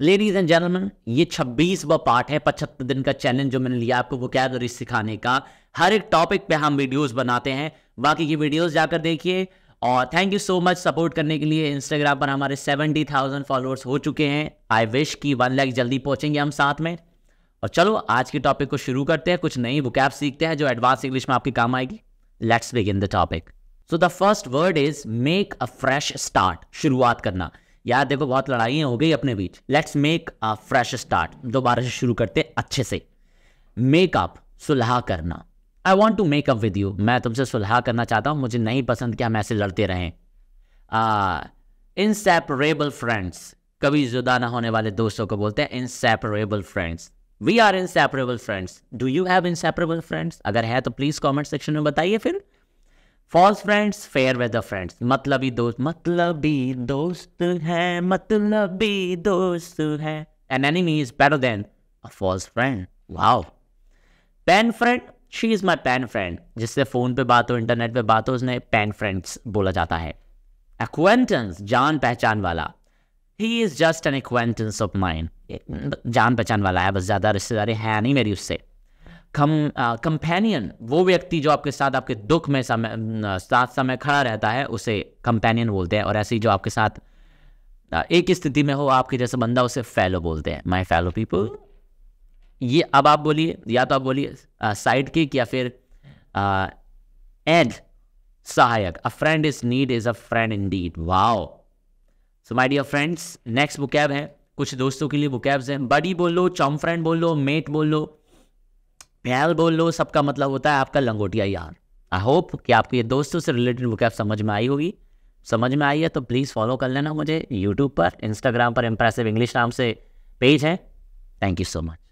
ladies and gentleman ये वो part है पचहत्तर दिन का चैलेंज जो मैंने लिया आपको वोकैबलरी तो सिखाने का हर एक टॉपिक पे हम वीडियोस बनाते हैं बाकी की वीडियोस जाकर देखिए और thank you so much support करने के लिए इंस्टाग्राम पर हमारे सेवेंटी थाउजेंड फॉलोअर्स हो चुके हैं आई विश कि वन लैख जल्दी पहुंचेंगे हम साथ में और चलो आज के टॉपिक को शुरू करते हैं कुछ नई बुकैब सीखते हैं जो एडवांस इंग्लिश में आपके काम आएगी let's begin the topic so the first word is make a fresh start शुरुआत करना यार देखो बहुत लड़ाई हो गई अपने बीच let's make a fresh start दोबारा से शुरू करते अच्छे से मेकअप सुलह करना I want to make up with you मैं तुमसे सुलह करना चाहता हूँ मुझे नहीं पसंद कि हम ऐसे लड़ते रहें इनसेपरेबल फ्रेंड्स कभी जुदा ना होने वाले दोस्तों को बोलते हैं inseparable friends we are inseparable friends do you have inseparable friends अगर है तो प्लीज़ कॉमेंट सेक्शन में बताइए फिर false friends fair weather friends मतलब ही दोस्त मतलब ही दोस्त है मतलब भी दोस्त है an enemy is better than a false friend wow pen friend she is my pen friend जिससे फ़ोन पे बात हो इंटरनेट पे बात हो उसने पेन फ्रेंड्स बोला जाता है एक्वेंटेंस जान पहचान वाला he is just an acquaintance of mind जान पहचान वाला है बस ज़्यादा रिश्तेदारी है नहीं मेरी उससे कम कंपेनियन वो व्यक्ति जो आपके साथ आपके दुख में समय साथ समय खड़ा रहता है उसे कंपेनियन बोलते हैं और ऐसे ही जो आपके साथ एक स्थिति में हो आपके जैसे बंदा उसे फैलो बोलते हैं माई फेलो पीपल ये अब आप बोलिए या तो आप बोलिए साइड किक या फिर एड सहायक a friend is need is a friend indeed wow so my dear friends next बुकैब है कुछ दोस्तों के लिए बुकैब्स हैं बडी बोल लो चम फ्रेंड बोल लो मेट बोल लो प्यार बोल लो सबका मतलब होता है आपका लंगोटिया यार आई होप कि आपके ये दोस्तों से रिलेटेड वो कैब समझ में आई होगी समझ में आई है तो प्लीज़ फॉलो कर लेना मुझे यूट्यूब पर इंस्टाग्राम पर इम्प्रेसिव इंग्लिश नाम से पेज है थैंक यू सो मच